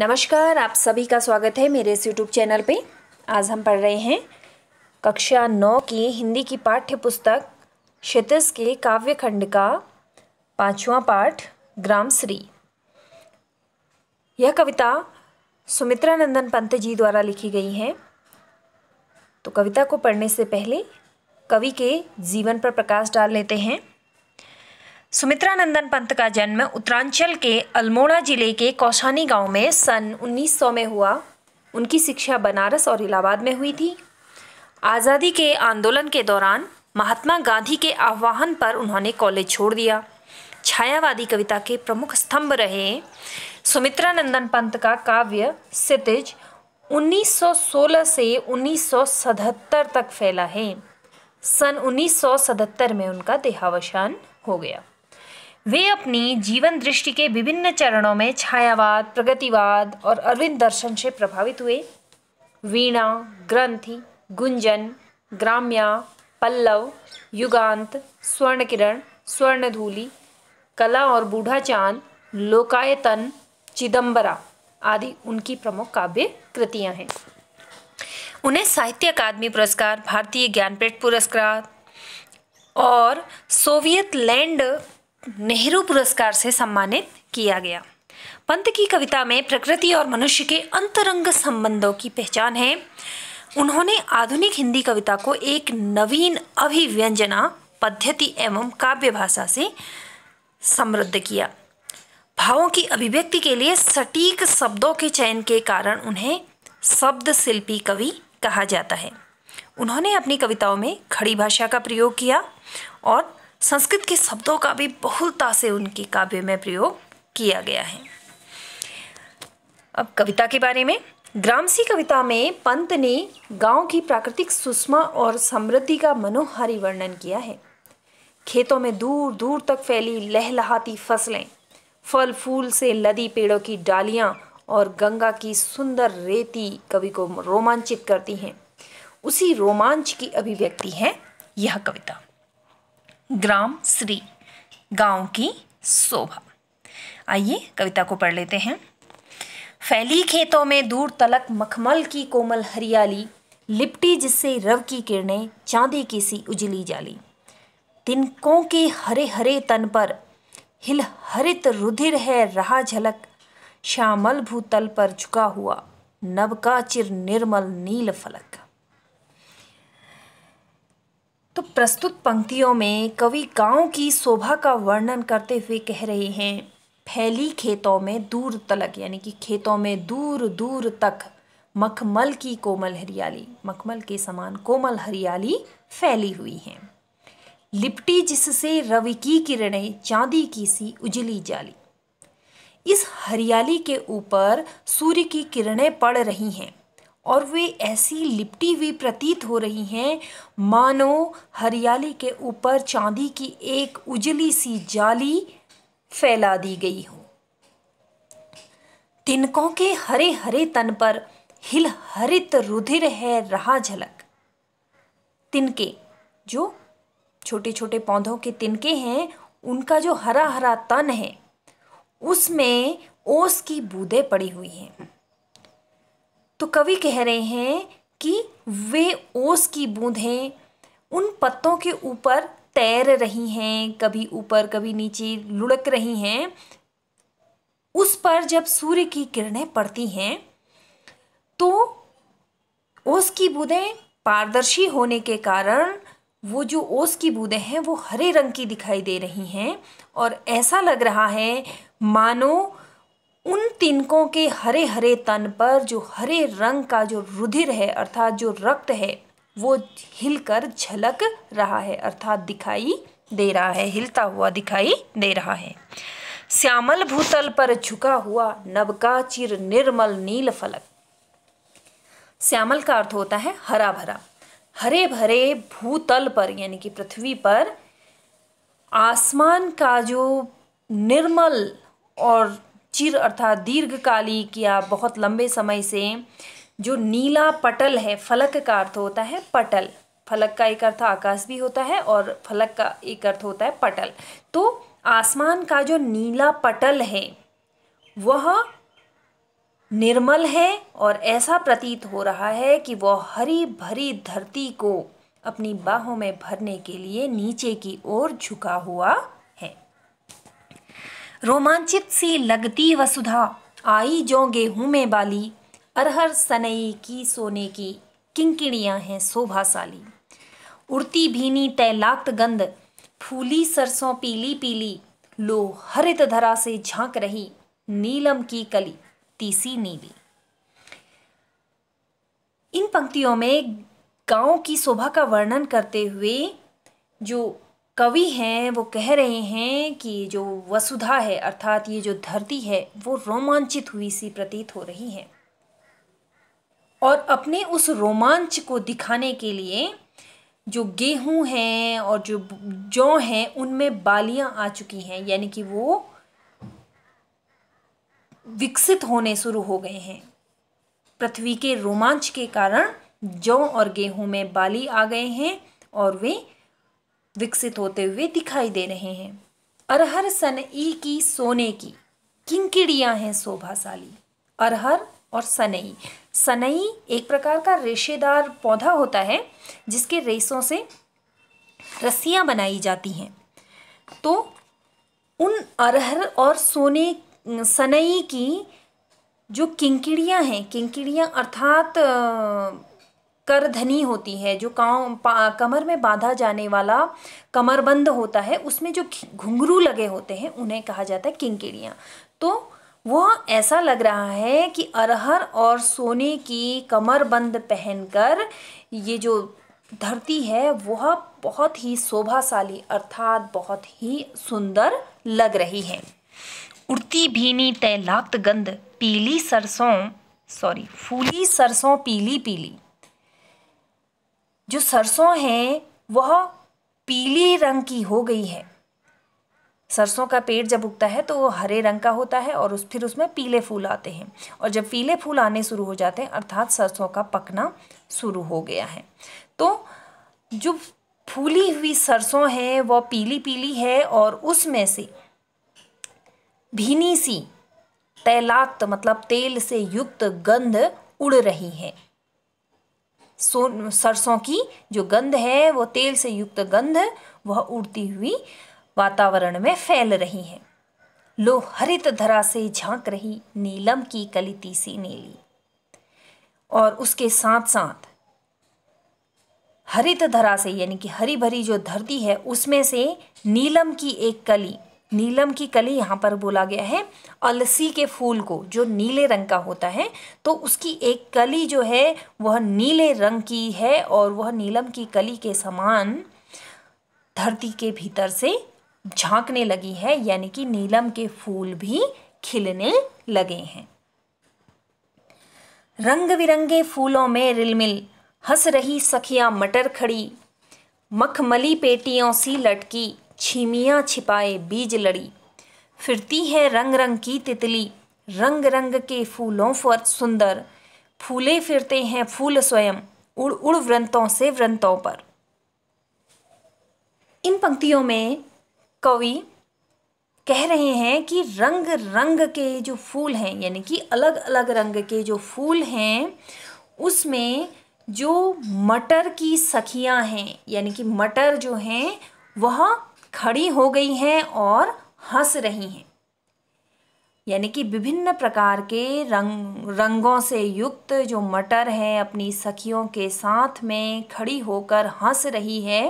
नमस्कार आप सभी का स्वागत है मेरे इस यूट्यूब चैनल पे आज हम पढ़ रहे हैं कक्षा नौ की हिंदी की पाठ्य पुस्तक क्षितिज के काव्य खंड का पांचवा पाठ ग्राम श्री यह कविता सुमित्रा नंदन पंत जी द्वारा लिखी गई है तो कविता को पढ़ने से पहले कवि के जीवन पर प्रकाश डाल लेते हैं सुमित्रा नंदन पंत का जन्म उत्तरांचल के अल्मोड़ा जिले के कौशानी गांव में सन 1900 में हुआ उनकी शिक्षा बनारस और इलाहाबाद में हुई थी आज़ादी के आंदोलन के दौरान महात्मा गांधी के आह्वान पर उन्होंने कॉलेज छोड़ दिया छायावादी कविता के प्रमुख स्तंभ रहे सुमित्रा नंदन पंत का काव्य सितिज 1916 से 1977 तक फैला है सन 1977 में उनका देहावसान हो गया वे अपनी जीवन दृष्टि के विभिन्न चरणों में छायावाद प्रगतिवाद और अरविंद दर्शन से प्रभावित हुए वीणा ग्रंथि गुंजन ग्राम्या पल्लव युगांत स्वर्ण किरण स्वर्ण धूली कला और बूढ़ा चांद लोकायतन चिदम्बरा आदि उनकी प्रमुख काव्य कृतियाँ हैं उन्हें साहित्य अकादमी पुरस्कार भारतीय ज्ञानपीठ पुरस्कार और सोवियत लैंड नेहरू पुरस्कार से सम्मानित किया गया पंत की कविता में प्रकृति और मनुष्य के अंतरंग संबंधों की पहचान है उन्होंने आधुनिक हिंदी कविता को एक नवीन अभिव्यंजना पद्धति एवं काव्य भाषा से समृद्ध किया भावों की अभिव्यक्ति के लिए सटीक शब्दों के चयन के कारण उन्हें शब्द शिल्पी कवि कहा जाता है उन्होंने अपनी कविताओं में खड़ी भाषा का प्रयोग किया और संस्कृत के शब्दों का भी बहुलता से उनके काव्य में प्रयोग किया गया है अब कविता के बारे में ग्रामसी कविता में पंत ने गांव की प्राकृतिक सुषमा और समृद्धि का मनोहारी वर्णन किया है खेतों में दूर दूर तक फैली लहलहाती फसलें फल फूल से लदी पेड़ों की डालियां और गंगा की सुंदर रेती कवि को रोमांचित करती हैं उसी रोमांच की अभिव्यक्ति है यह कविता ग्राम श्री गांव की शोभा आइए कविता को पढ़ लेते हैं फैली खेतों में दूर तलक मखमल की कोमल हरियाली लिपटी जिससे रव की किरणें चांदी की सी उजली जाली तिनकों के हरे हरे तन पर हिल हरित रुधिर है रहा झलक श्यामल भूतल पर झुका हुआ नभ का चिर निर्मल नील फलक तो प्रस्तुत पंक्तियों में कवि गांव की शोभा का वर्णन करते हुए कह रहे हैं फैली खेतों में दूर तलक यानी कि खेतों में दूर दूर तक मखमल की कोमल हरियाली मखमल के समान कोमल हरियाली फैली हुई है लिपटी जिससे रवि की किरणें चांदी की सी उजली जाली इस हरियाली के ऊपर सूर्य की किरणें पड़ रही हैं और वे ऐसी लिपटी हुई प्रतीत हो रही हैं मानो हरियाली के ऊपर चांदी की एक उजली सी जाली फैला दी गई हो तिनकों के हरे हरे तन पर हिल हरित रुधिर है रहा झलक तिनके जो छोटे छोटे पौधों के तिनके हैं उनका जो हरा हरा तन है उसमें ओस की बूंदें पड़ी हुई हैं तो कवि कह रहे हैं कि वे ओस की बूंदें उन पत्तों के ऊपर तैर रही हैं कभी ऊपर कभी नीचे लुढ़क रही हैं उस पर जब सूर्य की किरणें पड़ती हैं तो ओस की बूंदें पारदर्शी होने के कारण वो जो ओस की बूंदें हैं वो हरे रंग की दिखाई दे रही हैं और ऐसा लग रहा है मानो उन तिनकों के हरे हरे तन पर जो हरे रंग का जो रुधिर है अर्थात जो रक्त है वो हिलकर झलक रहा है अर्थात दिखाई दे रहा है हिलता हुआ दिखाई दे रहा है श्यामल भूतल पर झुका हुआ नव का चिर निर्मल नील फलक श्यामल का अर्थ होता है हरा भरा हरे भरे भूतल पर यानी कि पृथ्वी पर आसमान का जो निर्मल और चिर अर्थात दीर्घकालिक या बहुत लंबे समय से जो नीला पटल है फलक का अर्थ होता है पटल फलक का एक अर्थ आकाश भी होता है और फलक का एक अर्थ होता है पटल तो आसमान का जो नीला पटल है वह निर्मल है और ऐसा प्रतीत हो रहा है कि वह हरी भरी धरती को अपनी बाहों में भरने के लिए नीचे की ओर झुका हुआ रोमांचित सी लगती वसुधा आई जो गेहूं में बाली अरहर सनई की सोने की किंकिणियाँ हैं शोभाशाली उड़ती भीनी तैलाक्त गंध फूली सरसों पीली पीली लो हरित धरा से झांक रही नीलम की कली तीसी नीली इन पंक्तियों में गांव की शोभा का वर्णन करते हुए जो कवि हैं वो कह रहे हैं कि जो वसुधा है अर्थात ये जो धरती है वो रोमांचित हुई सी प्रतीत हो रही है और अपने उस रोमांच को दिखाने के लिए जो गेहूं हैं और जो जौ हैं उनमें बालियां आ चुकी हैं यानी कि वो विकसित होने शुरू हो गए हैं पृथ्वी के रोमांच के कारण जौ और गेहूं में बाली आ गए हैं और वे विकसित होते हुए दिखाई दे रहे हैं अरहर सन ई की सोने की किंकिड़ियाँ हैं शोभाशाली अरहर और सनई सनई एक प्रकार का रेशेदार पौधा होता है जिसके रेशों से रस्सियाँ बनाई जाती हैं तो उन अरहर और सोने सनई की जो किंकिड़ियाँ हैं किंकिड़ियाँ अर्थात करधनी होती है जो काँव कमर में बांधा जाने वाला कमरबंद होता है उसमें जो घुंघरू लगे होते हैं उन्हें कहा जाता है किंकिड़ियाँ तो वह ऐसा लग रहा है कि अरहर और सोने की कमरबंद पहनकर ये जो धरती है वह बहुत ही शोभाशाली अर्थात बहुत ही सुंदर लग रही है उड़ती भीनी तैलाक्त गंध पीली सरसों सॉरी फूली सरसों पीली पीली जो सरसों हैं वह पीली रंग की हो गई है सरसों का पेड़ जब उगता है तो वो हरे रंग का होता है और उस फिर उसमें पीले फूल आते हैं और जब पीले फूल आने शुरू हो जाते हैं अर्थात सरसों का पकना शुरू हो गया है तो जो फूली हुई सरसों है वह पीली पीली है और उसमें से भीनी सी तैलात मतलब तेल से युक्त गंध उड़ रही है सरसों की जो गंध है वो तेल से युक्त गंध वह उड़ती हुई वातावरण में फैल रही है लो हरित धरा से झांक रही नीलम की कलिती सी नीली और उसके साथ साथ हरित धरा से यानी कि हरी भरी जो धरती है उसमें से नीलम की एक कली नीलम की कली यहाँ पर बोला गया है अलसी के फूल को जो नीले रंग का होता है तो उसकी एक कली जो है वह नीले रंग की है और वह नीलम की कली के समान धरती के भीतर से झांकने लगी है यानी कि नीलम के फूल भी खिलने लगे हैं रंग बिरंगे फूलों में रिलमिल हंस रही सखियां मटर खड़ी मखमली पेटियों सी लटकी छिमियाँ छिपाए बीज लड़ी फिरती है रंग रंग की तितली रंग रंग के फूलों पर सुंदर फूले फिरते हैं फूल स्वयं उड़ उड़ व्रंतों से व्रंतों पर इन पंक्तियों में कवि कह रहे हैं कि रंग रंग के जो फूल हैं यानी कि अलग अलग रंग के जो फूल हैं उसमें जो मटर की सखियां हैं यानी कि मटर जो हैं वह खड़ी हो गई हैं और हंस रही हैं यानी कि विभिन्न प्रकार के रंग रंगों से युक्त जो मटर है अपनी सखियों के साथ में खड़ी होकर हंस रही है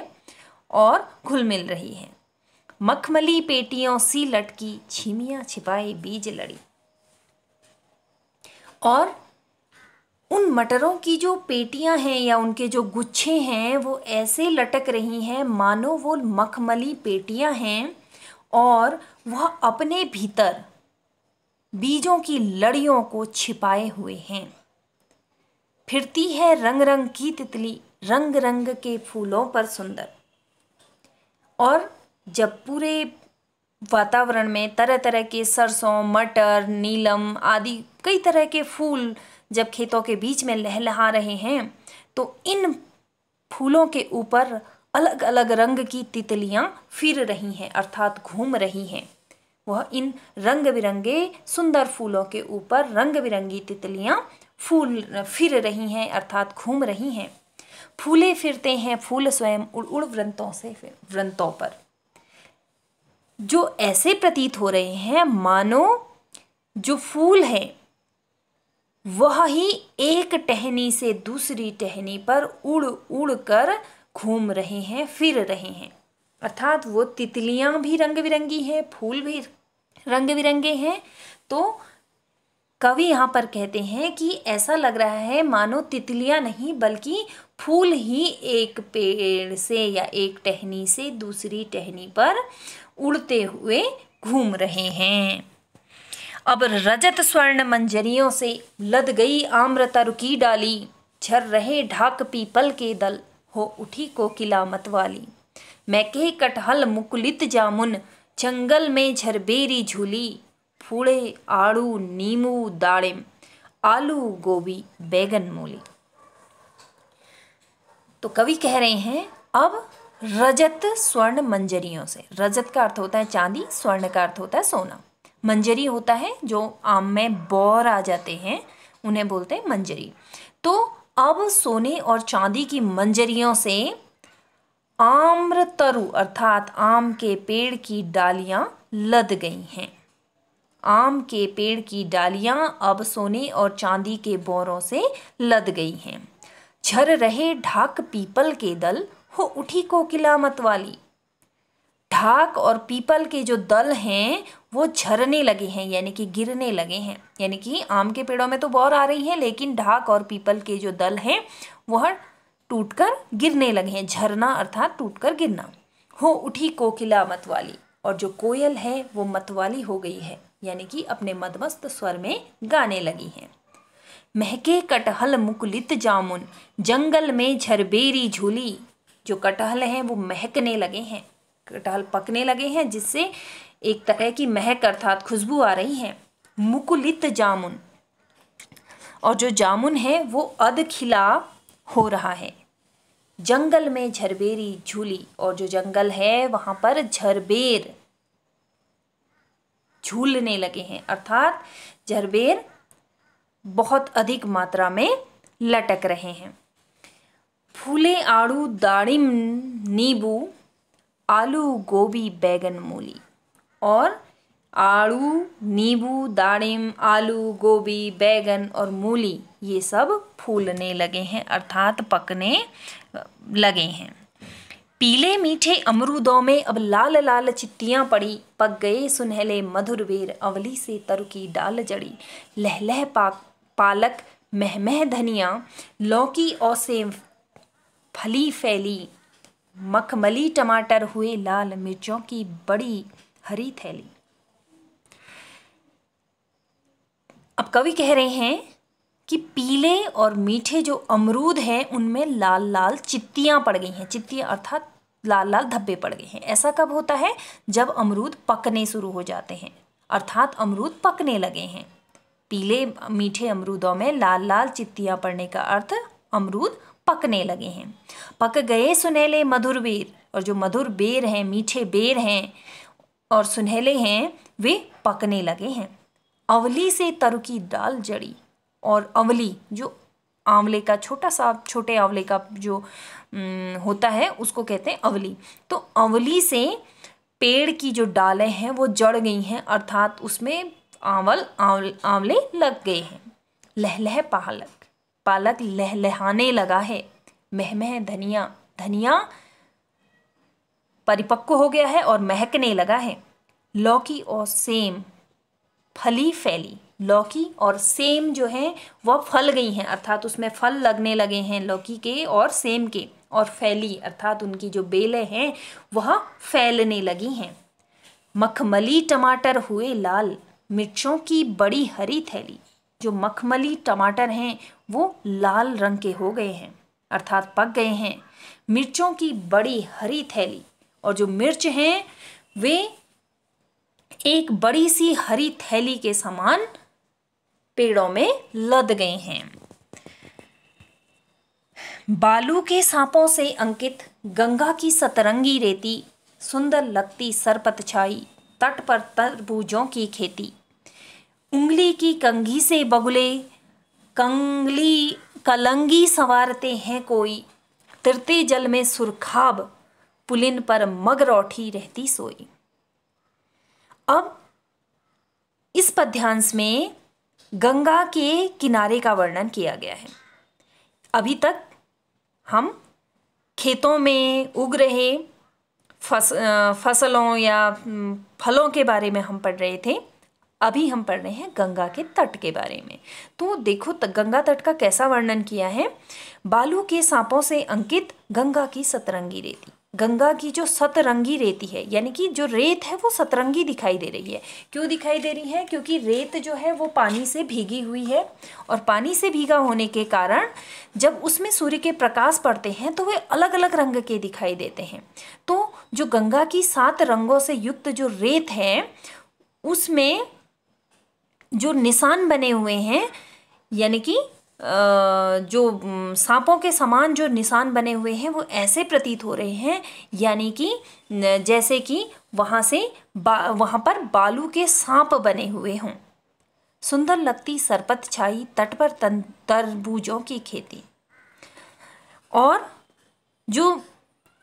और घुल मिल रही है मखमली पेटियों सी लटकी छिमियाँ छिपाई बीज लड़ी और उन मटरों की जो पेटियां हैं या उनके जो गुच्छे हैं वो ऐसे लटक रही हैं मानो वो मखमली पेटियां हैं और वह अपने भीतर बीजों की लड़ियों को छिपाए हुए हैं फिरती है रंग रंग की तितली रंग रंग के फूलों पर सुंदर और जब पूरे वातावरण में तरह तरह के सरसों मटर नीलम आदि कई तरह के फूल जब खेतों के बीच में लहलहा रहे हैं तो इन फूलों के ऊपर अलग अलग रंग की तितलियां फिर रही हैं अर्थात घूम रही हैं वह इन रंग बिरंगे सुंदर फूलों के ऊपर रंग बिरंगी तितलियां फूल फिर रही हैं अर्थात घूम रही हैं फूले फिरते हैं फूल स्वयं उड़ उड़ व्रंतों से व्रंतों पर जो ऐसे प्रतीत हो रहे हैं मानो जो फूल हैं वह ही एक टहनी से दूसरी टहनी पर उड़ उड़ कर घूम रहे हैं फिर रहे हैं अर्थात वो तितलियां भी रंग बिरंगी हैं फूल भी रंग बिरंगे हैं तो कवि यहाँ पर कहते हैं कि ऐसा लग रहा है मानो तितलियां नहीं बल्कि फूल ही एक पेड़ से या एक टहनी से दूसरी टहनी पर उड़ते हुए घूम रहे हैं अब रजत स्वर्ण मंजरियों से लद गई आम्रता रुकी डाली झर रहे ढाक पीपल के दल हो उठी को मत वाली मैके कटहल मुकुलित जामुन जंगल में झरबेरी झूली फूड़े आड़ू नीमू दाड़िम आलू गोभी बैगन मूली तो कवि कह रहे हैं अब रजत स्वर्ण मंजरियों से रजत का अर्थ होता है चांदी स्वर्ण का अर्थ होता है सोना मंजरी होता है जो आम में बौर आ जाते हैं उन्हें बोलते हैं मंजरी तो अब सोने और चांदी की मंजरियों से आम्र तरु अर्थात आम के पेड़ की डालियां लद गई हैं आम के पेड़ की डालियां अब सोने और चांदी के बोरों से लद गई हैं झर रहे ढाक पीपल के दल हो उठी कोकिला मतवाली ढाक और पीपल के जो दल हैं वो झरने लगे हैं यानी कि गिरने लगे हैं यानी कि आम के पेड़ों में तो बौर आ रही है लेकिन ढाक और पीपल के जो दल हैं वह टूटकर गिरने लगे हैं झरना अर्थात टूटकर गिरना हो उठी कोकिला मतवाली और जो कोयल है वो मतवाली हो गई है यानी कि अपने मदमस्त स्वर में गाने लगी हैं महके कटहल मुकुलित जामुन जंगल में झरबेरी झूली जो कटहल हैं वो महकने लगे हैं कटहल पकने लगे हैं जिससे एक तरह की महक अर्थात खुशबू आ रही है मुकुलित जामुन और जो जामुन है वो अध खिला हो रहा है जंगल में झरबेरी झूली और जो जंगल है वहाँ पर झरबेर झूलने लगे हैं अर्थात झरबेर बहुत अधिक मात्रा में लटक रहे हैं फूले आड़ू दाड़िम नींबू आलू गोभी बैगन मूली और आड़ू नींबू दाड़िम आलू गोभी बैगन और मूली ये सब फूलने लगे हैं अर्थात पकने लगे हैं पीले मीठे अमरूदों में अब लाल लाल चित्तियाँ पड़ी पक गए सुनहले मधुर बेर अवली से तरु की डाल जड़ी लहलह पा पालक महमह धनिया लौकी और से फली फैली मखमली टमाटर हुए लाल मिर्चों की बड़ी हरी थैली अब कवि कह रहे हैं कि पीले और मीठे जो अमरूद हैं उनमें लाल लाल चित्तियां पड़ गई हैं चित्तियां अर्थात लाल लाल धब्बे पड़ गए हैं ऐसा कब होता है जब अमरूद पकने शुरू हो जाते हैं अर्थात अमरूद पकने लगे हैं पीले मीठे अमरूदों में लाल लाल चित्तियां पड़ने का अर्थ अमरूद पकने लगे हैं पक गए सुनेले मधुर बेर और जो मधुर बेर हैं मीठे बेर हैं और सुनहले हैं वे पकने लगे हैं अवली से तरु की डाल जड़ी और अवली जो आंवले का छोटा सा छोटे आंवले का जो होता है उसको कहते हैं अवली तो अवली से पेड़ की जो डालें हैं वो जड़ गई हैं अर्थात उसमें आंवल आंवले लग गए हैं लहलह पालक पालक लहलहाने लगा है मह धनिया धनिया परिपक्व हो गया है और महकने लगा है लौकी और सेम फली फैली लौकी और सेम जो है वह फल गई हैं अर्थात उसमें फल लगने लगे हैं लौकी के और सेम के और फैली अर्थात उनकी जो बेलें हैं वह फैलने लगी हैं मखमली टमाटर हुए लाल मिर्चों की बड़ी हरी थैली जो मखमली टमाटर हैं वो लाल रंग के हो गए हैं अर्थात पक गए हैं मिर्चों की बड़ी हरी थैली और जो मिर्च हैं वे एक बड़ी सी हरी थैली के समान पेड़ों में लद गए हैं बालू के सांपों से अंकित गंगा की सतरंगी रेती सुंदर लगती सरपत छाई तट पर तरबूजों की खेती उंगली की कंघी से बगुले कंगली कलंगी संवारते हैं कोई तिरते जल में सुरखाब पुलिन पर मगरौठी रहती सोई अब इस पद्यांश में गंगा के किनारे का वर्णन किया गया है अभी तक हम खेतों में उग रहे फस फसलों या फलों के बारे में हम पढ़ रहे थे अभी हम पढ़ रहे हैं गंगा के तट के बारे में तो देखो गंगा तट का कैसा वर्णन किया है बालू के सांपों से अंकित गंगा की सतरंगी रेती गंगा की जो सतरंगी रेती है यानी कि जो रेत है वो सतरंगी दिखाई दे रही है क्यों दिखाई दे रही है क्योंकि रेत जो है वो पानी से भीगी हुई है और पानी से भीगा होने के कारण जब उसमें सूर्य के प्रकाश पड़ते हैं तो वे अलग अलग रंग के दिखाई देते हैं तो जो गंगा की सात रंगों से युक्त जो रेत है उसमें जो निशान बने हुए हैं यानी कि जो सांपों के समान जो निशान बने हुए हैं वो ऐसे प्रतीत हो रहे हैं यानी कि जैसे कि वहाँ से बा वहाँ पर बालू के सांप बने हुए हों सुंदर लगती सरपत छाई तट पर तन तरबूजों की खेती और जो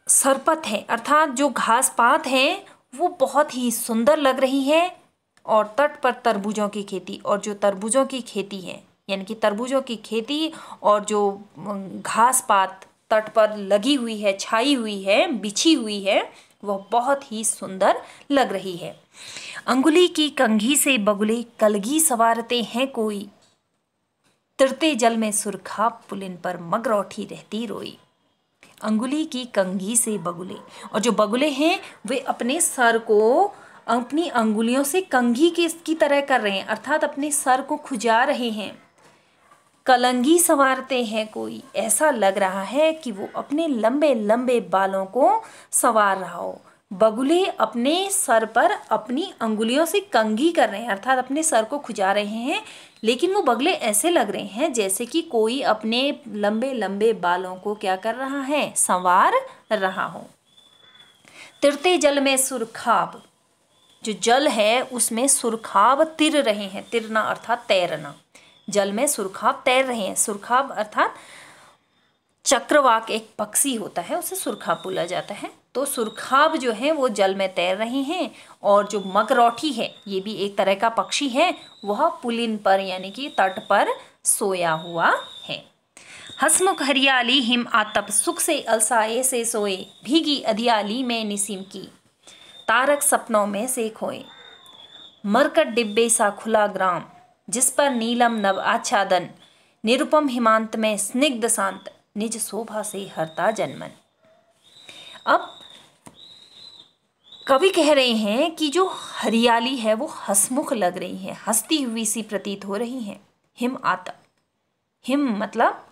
सरपत है अर्थात जो घास पात है वो बहुत ही सुंदर लग रही है और तट पर तरबूजों की खेती और जो तरबूजों की खेती है यानी कि तरबूजों की खेती और जो घास पात तट पर लगी हुई है छाई हुई है बिछी हुई है वह बहुत ही सुंदर लग रही है अंगुली की कंघी से बगुले कलगी सवारते हैं कोई तिरते जल में सुरखा पुलिन पर मगरौठी रहती रोई अंगुली की कंघी से बगुले और जो बगुले हैं वे अपने सर को अपनी अंगुलियों से कंघी के की तरह कर रहे हैं अर्थात अपने सर को खुजा रहे हैं कलंगी संवारते हैं कोई ऐसा लग रहा है कि वो अपने लंबे लंबे बालों को संवार रहा हो बगुले अपने सर पर अपनी अंगुलियों से कंगी कर रहे हैं अर्थात अपने सर को खुजा रहे हैं लेकिन वो बगले ऐसे लग रहे हैं जैसे कि कोई अपने लंबे लंबे बालों को क्या कर रहा है संवार रहा हो तिरते जल में सुरखाब जो जल है उसमें सुरखाब तिर रहे हैं तिरना अर्थात तैरना जल में सुरखाब तैर रहे हैं सुरखाब अर्थात चक्रवाक एक पक्षी होता है उसे सुरखाब बोला जाता है तो सुरखाब जो है वो जल में तैर रहे हैं और जो मकरौठी है ये भी एक तरह का पक्षी है वह पुलिन पर यानी कि तट पर सोया हुआ है हसमुख हरियाली हिम आतप सुख से अलसाए से सोए भीगी अधियाली में निसिम की तारक सपनों में से खोए मरकट डिब्बे सा खुला ग्राम जिस पर नीलम नव आच्छादन निरुपम हिमांत में स्निग्ध शांत निज शोभा से हरता जन्मन अब कवि कह रहे हैं कि जो हरियाली है वो हसमुख लग रही है हंसती हुई सी प्रतीत हो रही है हिम आतप हिम मतलब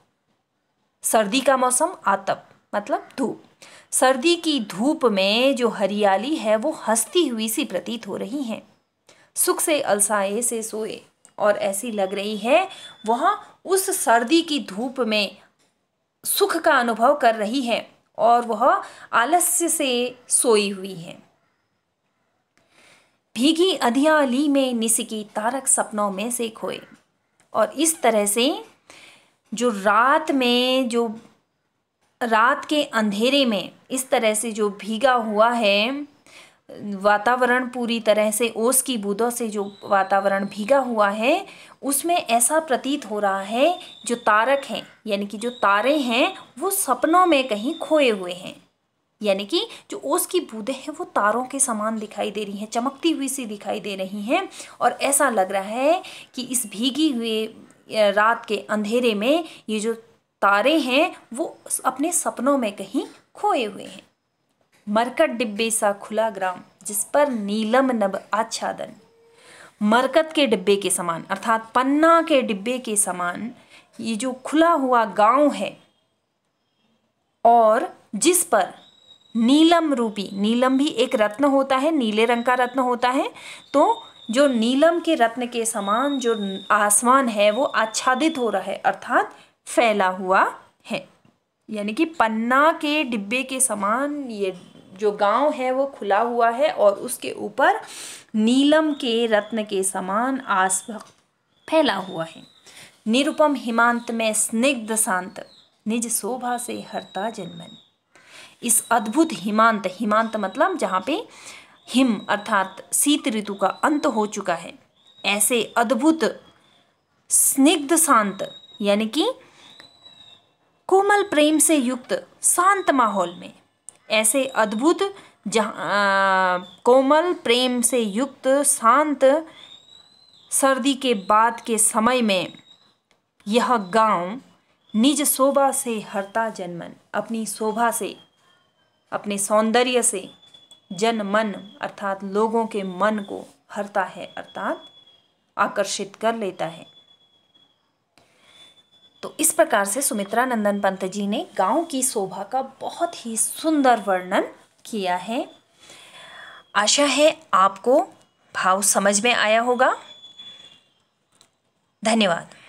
सर्दी का मौसम आतप मतलब धूप सर्दी की धूप में जो हरियाली है वो हंसती हुई सी प्रतीत हो रही है सुख से अलसाए से सोए और ऐसी लग रही है वह उस सर्दी की धूप में सुख का अनुभव कर रही है और वह आलस्य से सोई हुई है भीगी अधियाली में निसकी तारक सपनों में से खोए और इस तरह से जो रात में जो रात के अंधेरे में इस तरह से जो भीगा हुआ है वातावरण पूरी तरह से ओस की बूंदों से जो वातावरण भीगा हुआ है उसमें ऐसा प्रतीत हो रहा है जो तारक हैं यानी कि जो तारे हैं वो सपनों में कहीं खोए हुए हैं यानी कि जो ओस की बूंदें हैं वो तारों के समान दिखाई दे रही हैं चमकती हुई सी दिखाई दे रही हैं और ऐसा लग रहा है कि इस भीगी हुए रात के अंधेरे में ये जो तारे हैं वो अपने सपनों में कहीं खोए हुए हैं मरकट डिब्बे सा खुला ग्राम जिस पर नीलम नब आच्छादन मरकत के डिब्बे के समान अर्थात पन्ना के डिब्बे के समान ये जो खुला हुआ गांव है और जिस पर नीलम रूपी नीलम भी एक रत्न होता है नीले रंग का रत्न होता है तो जो नीलम के रत्न के समान जो आसमान है वो आच्छादित हो रहा है अर्थात फैला हुआ है यानी कि पन्ना के डिब्बे के समान ये जो गांव है वो खुला हुआ है और उसके ऊपर नीलम के रत्न के समान आस फैला हुआ है निरुपम हिमांत में स्निग्ध शांत निज शोभा से हरता जन्मन इस अद्भुत हिमांत हिमांत मतलब जहाँ पे हिम अर्थात शीत ऋतु का अंत हो चुका है ऐसे अद्भुत स्निग्ध शांत यानी कि कोमल प्रेम से युक्त शांत माहौल में ऐसे अद्भुत जहाँ कोमल प्रेम से युक्त शांत सर्दी के बाद के समय में यह गांव निज शोभा से हरता जनमन अपनी शोभा से अपने सौंदर्य से जन मन अर्थात लोगों के मन को हरता है अर्थात आकर्षित कर लेता है तो इस प्रकार से सुमित्रा नंदन पंत जी ने गांव की शोभा का बहुत ही सुंदर वर्णन किया है आशा है आपको भाव समझ में आया होगा धन्यवाद